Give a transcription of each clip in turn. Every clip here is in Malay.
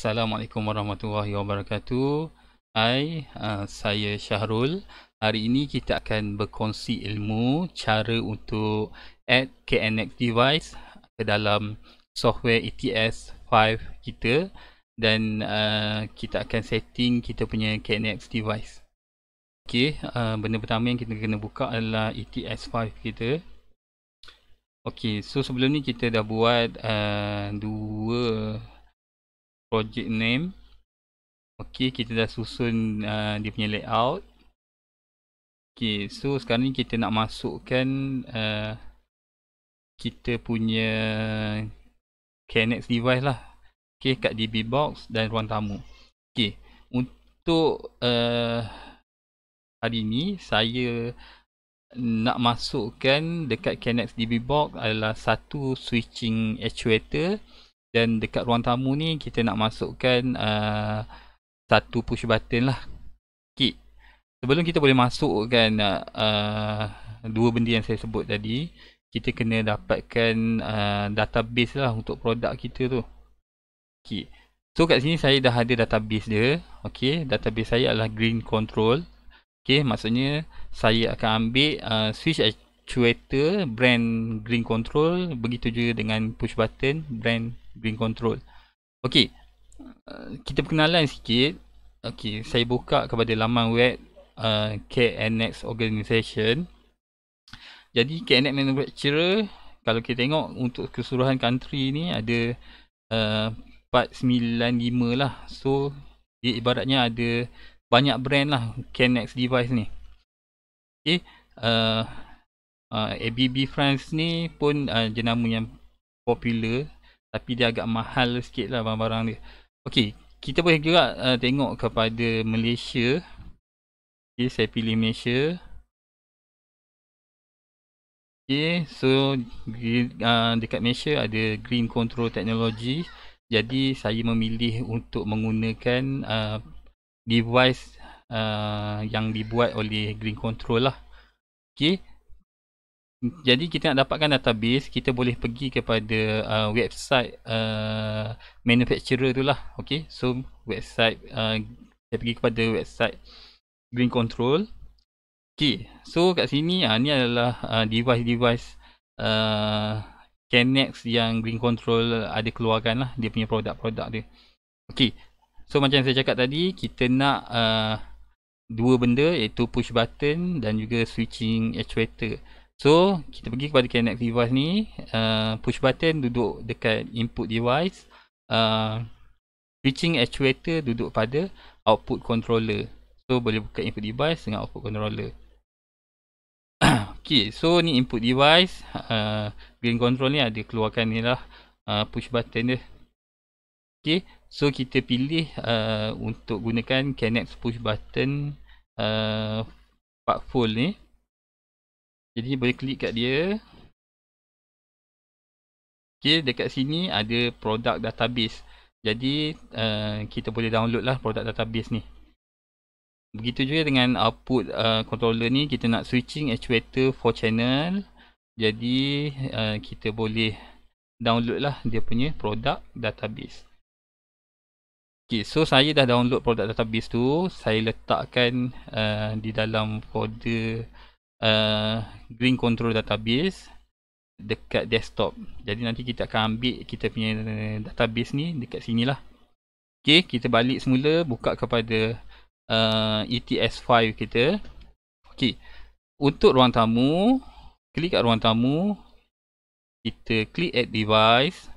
Assalamualaikum warahmatullahi wabarakatuh. Hai, uh, saya Syahrul. Hari ini kita akan berkongsi ilmu cara untuk add KNX device ke dalam software ETS 5 kita dan uh, kita akan setting kita punya KNX device. Okey, uh, benda pertama yang kita kena buka adalah ETS 5 kita. Okey, so sebelum ni kita dah buat uh, dua project name okey kita dah susun uh, dia punya layout okey so sekarang ni kita nak masukkan uh, kita punya Kinect device lah okey kat DB box dan ruang tamu okey untuk uh, hari ni saya nak masukkan dekat Kinect DB box adalah satu switching actuator dan dekat ruang tamu ni kita nak masukkan uh, satu push button lah Kit Sebelum kita boleh masukkan uh, uh, dua benda yang saya sebut tadi Kita kena dapatkan uh, database lah untuk produk kita tu Okay So kat sini saya dah ada database dia Okay database saya adalah green control Okay maksudnya saya akan ambil uh, switch actuator brand green control Begitu juga dengan push button brand screen control Okey, uh, kita perkenalan sikit Okey, saya buka kepada laman web uh, KNX Organisation. Jadi KNX Manufacturer Kalau kita tengok untuk keseluruhan country ni ada uh, 495 lah So, dia ibaratnya ada banyak brand lah KNX device ni Okey, uh, uh, ABB France ni pun uh, jenama yang popular tapi dia agak mahal sikit lah barang-barang dia Okey, kita boleh juga uh, tengok kepada Malaysia Okey, saya pilih Malaysia Okey, so uh, dekat Malaysia ada Green Control Technology jadi saya memilih untuk menggunakan uh, device uh, yang dibuat oleh Green Control lah Okey, jadi kita nak dapatkan database kita boleh pergi kepada uh, website uh, manufacturer tu lah okay. so website uh, saya pergi kepada website green control Okay, so kat sini uh, ni adalah uh, device-device uh, Kenex -device, uh, yang green control ada keluarkan lah dia punya produk-produk dia Okay, so macam yang saya cakap tadi kita nak uh, dua benda iaitu push button dan juga switching actuator So kita pergi kepada connect device ni uh, Push button duduk dekat input device uh, Reaching actuator duduk pada output controller So boleh buka input device dengan output controller Okay so ni input device uh, Green control ni ada keluarkan ni lah uh, Push button dia Okay so kita pilih uh, untuk gunakan connect push button uh, Part full ni jadi boleh klik kat dia. Okay, dekat sini ada produk database. Jadi uh, kita boleh download lah produk database ni. Begitu juga dengan output uh, controller ni kita nak switching actuator for channel. Jadi uh, kita boleh download lah dia punya produk database. Okay, so saya dah download produk database tu. Saya letakkan uh, di dalam folder Uh, green control database dekat desktop. Jadi nanti kita akan ambil kita punya database ni dekat sini lah. Okay, kita balik semula buka kepada uh, ETS5 kita. Okay, untuk ruang tamu, klik kat ruang tamu. Kita klik add device.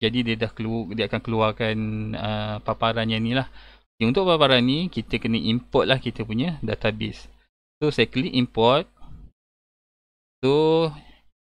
Jadi dia dah kelu dia akan keluarkan uh, paparan yang ni lah. Okay, untuk paparan ni, kita kena import lah kita punya database. So, saya klik import tu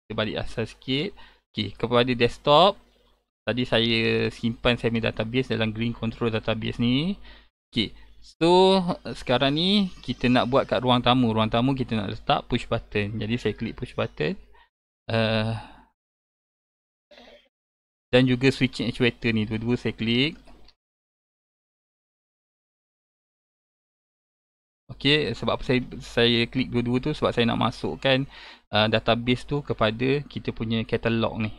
kita balik asal sikit okey kepada desktop tadi saya simpan semi database dalam green control database ni okey so sekarang ni kita nak buat kat ruang tamu ruang tamu kita nak letak push button jadi saya klik push button uh, dan juga switching actuator ni dua-dua saya klik Okey sebab apa saya saya klik dua-dua tu sebab saya nak masukkan uh, database tu kepada kita punya catalog ni.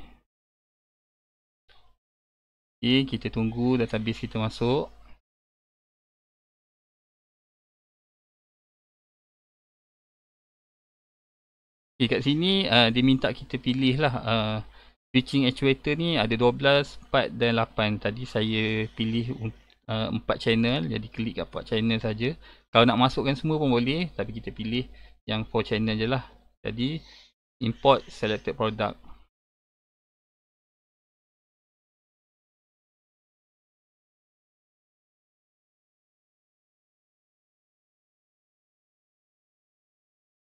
Okay, kita tunggu database kita masuk. Okay, kat sini uh, dia minta kita pilih lah uh, switching actuator ni ada 12, 4 dan 8. Tadi saya pilih uh, channel jadi klik kat 4 channel saja. Kalau nak masukkan semua pun boleh tapi kita pilih yang four channel je lah jadi import selected product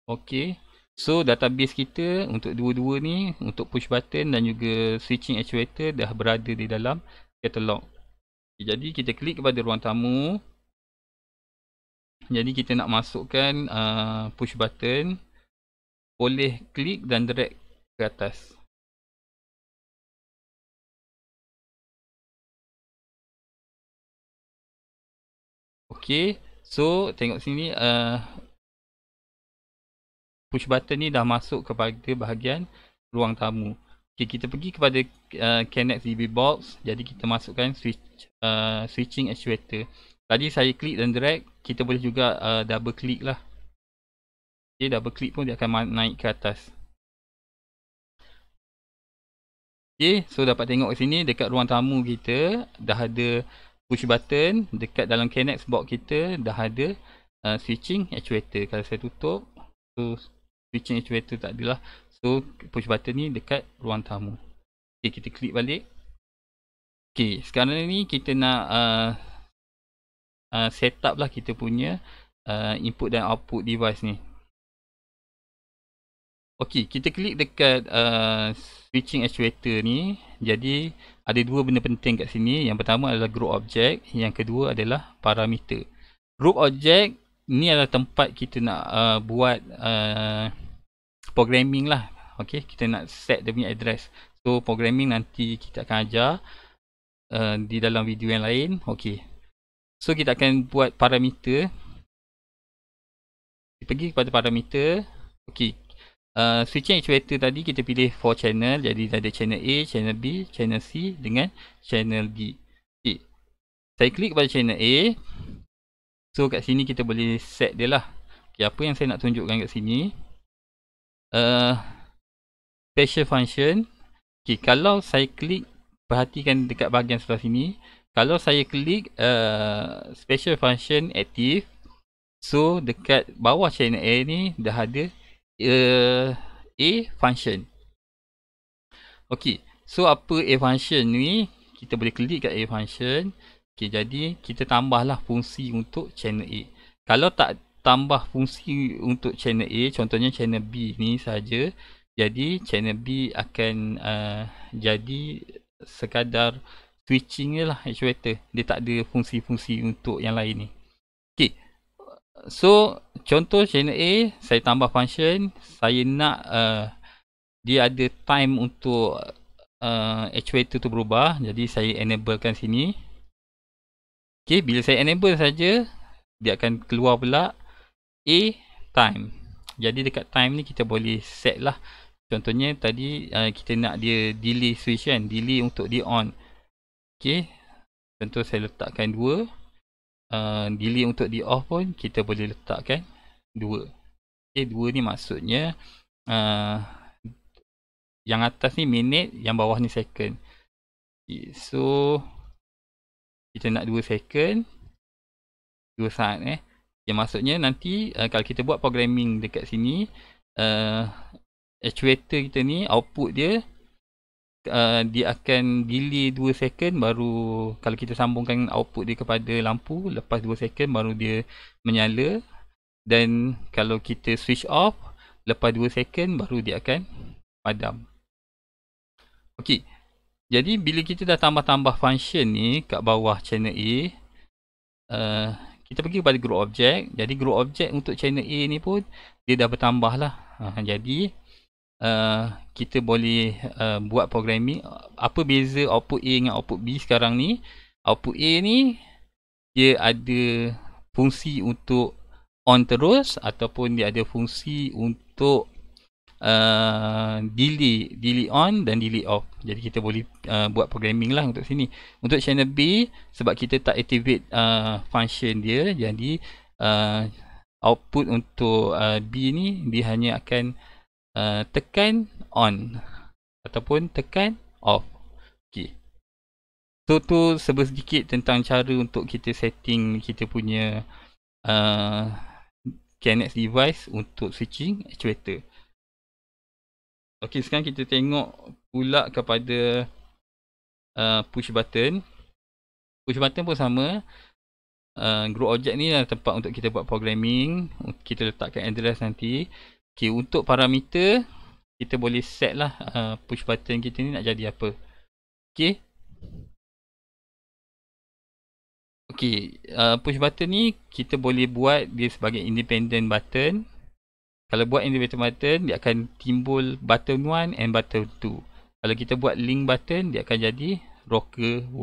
Okey. So database kita untuk dua-dua ni untuk push button dan juga switching actuator dah berada di dalam catalog. Okay, jadi kita klik kepada ruang tamu. Jadi kita nak masukkan uh, push button boleh klik dan drag ke atas. Okey, so tengok sini uh, push button ni dah masuk kepada bahagian ruang tamu. Okey, kita pergi kepada uh, Kinect DB box. Jadi kita masukkan switch uh, switching actuator. Tadi saya klik dan drag, kita boleh juga uh, double klik lah. Okay, double click pun dia akan naik ke atas. Okay, so dapat tengok kat sini dekat ruang tamu kita dah ada push button. Dekat dalam Kinect box kita dah ada uh, switching actuator. Kalau saya tutup, so switching actuator tak adalah. So push button ni dekat ruang tamu. Okay, kita klik balik. Okay, sekarang ni kita nak uh, uh, set up lah kita punya uh, input dan output device ni. Okey, kita klik dekat uh, switching actuator ni. Jadi ada dua benda penting kat sini. Yang pertama adalah group object, yang kedua adalah parameter. Group object ni adalah tempat kita nak uh, buat uh, programming lah. Okey, kita nak set dia punya address. So programming nanti kita akan ajar uh, di dalam video yang lain. Okey. So kita akan buat parameter. Kita pergi kepada parameter. Okey, Uh, switching actuator tadi kita pilih 4 channel jadi ada channel A, channel B, channel C dengan channel D. Okay. Saya klik pada channel A. So kat sini kita boleh set dia lah. Okay, apa yang saya nak tunjukkan kat sini. Uh, special function. Okay, kalau saya klik, perhatikan dekat bahagian sebelah sini. Kalau saya klik uh, special function active. So dekat bawah channel A ni dah ada uh, a function. Okey, so apa a function ni? Kita boleh klik kat a function. Okey, jadi kita tambahlah fungsi untuk channel a. Kalau tak tambah fungsi untuk channel a, contohnya channel b ni saja, jadi channel b akan uh, jadi sekadar switching je lah actuator. Dia tak ada fungsi-fungsi untuk yang lain ni. Okey. So contoh channel A saya tambah function saya nak uh, dia ada time untuk uh, actuator tu berubah jadi saya enablekan sini ok bila saya enable saja dia akan keluar pula A time jadi dekat time ni kita boleh set lah contohnya tadi uh, kita nak dia delay switch kan delay untuk dia on ok contoh saya letakkan dua Uh, delay untuk di off pun kita boleh letakkan Dua, okay, eh, dua ni maksudnya uh, yang atas ni minit, yang bawah ni second okay, so kita nak dua second dua saat eh yang maksudnya nanti uh, kalau kita buat programming dekat sini uh, actuator kita ni output dia uh, dia akan delay dua second baru kalau kita sambungkan output dia kepada lampu lepas dua second baru dia menyala dan kalau kita switch off lepas 2 second baru dia akan padam ok jadi bila kita dah tambah-tambah function ni kat bawah channel A uh, kita pergi kepada group object jadi group object untuk channel A ni pun dia dah bertambah lah uh, jadi uh, kita boleh uh, buat programming apa beza output A dengan output B sekarang ni output A ni dia ada fungsi untuk on terus ataupun dia ada fungsi untuk uh, delete delete on dan delete off jadi kita boleh uh, buat programming lah untuk sini untuk channel B sebab kita tak activate uh, function dia jadi uh, output untuk uh, B ni dia hanya akan uh, tekan on ataupun tekan off Okay. so tu sebesedikit tentang cara untuk kita setting kita punya uh, KNX device untuk switching actuator. Okey, sekarang kita tengok pula kepada uh, push button. Push button pun sama. Uh, group object ni adalah tempat untuk kita buat programming. Kita letakkan address nanti. Okey, untuk parameter, kita boleh set lah uh, push button kita ni nak jadi apa. Okay. okey uh, push button ni kita boleh buat dia sebagai independent button kalau buat independent button dia akan timbul button 1 and button 2 kalau kita buat link button dia akan jadi rocker 1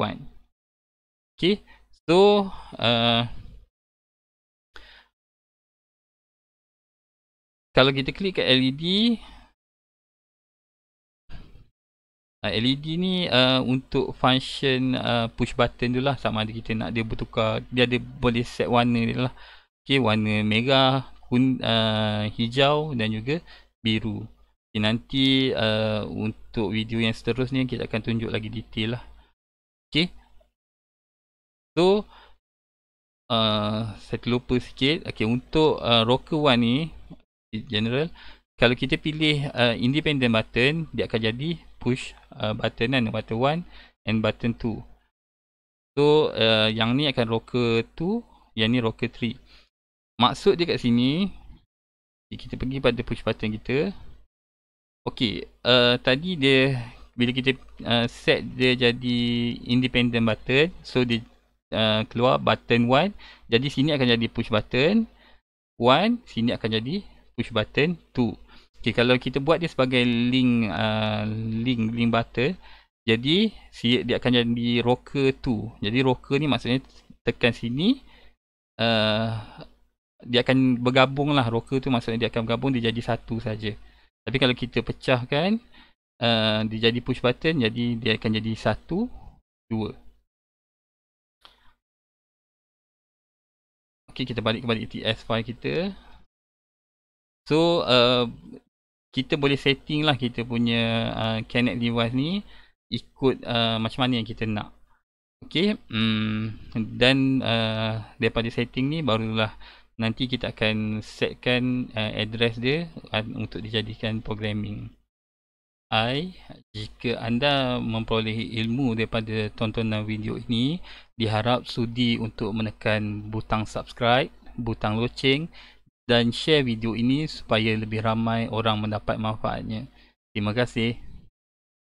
okey so uh, kalau kita klik ke LED uh, ah, LED ni uh, untuk function uh, push button tu lah sama ada kita nak dia bertukar dia ada boleh set warna dia lah okay, warna merah kun, uh, hijau dan juga biru okay, nanti uh, untuk video yang seterusnya kita akan tunjuk lagi detail lah ok so Uh, saya terlupa sikit okay, untuk uh, rocker one ni general kalau kita pilih uh, independent button dia akan jadi push Uh, button kan button 1 and button 2 so uh, yang ni akan rocker 2 yang ni rocker 3 maksud dia kat sini eh, kita pergi pada push button kita Okay, uh, tadi dia bila kita uh, set dia jadi independent button so dia uh, keluar button 1 jadi sini akan jadi push button 1 sini akan jadi push button 2 Okay, kalau kita buat dia sebagai link uh, link link butter jadi dia akan jadi rocker tu jadi rocker ni maksudnya tekan sini uh, dia akan bergabung lah rocker tu maksudnya dia akan bergabung dia jadi satu saja tapi kalau kita pecahkan uh, dia jadi push button jadi dia akan jadi satu dua Okey, kita balik kembali ETS file kita. So, uh, kita boleh setting lah kita punya uh, connect device ni ikut uh, macam mana yang kita nak ok dan mm, um, uh, daripada setting ni barulah nanti kita akan setkan uh, address dia untuk dijadikan programming I, jika anda memperoleh ilmu daripada tontonan video ini diharap sudi untuk menekan butang subscribe butang loceng dan share video ini supaya lebih ramai orang mendapat manfaatnya. Terima kasih.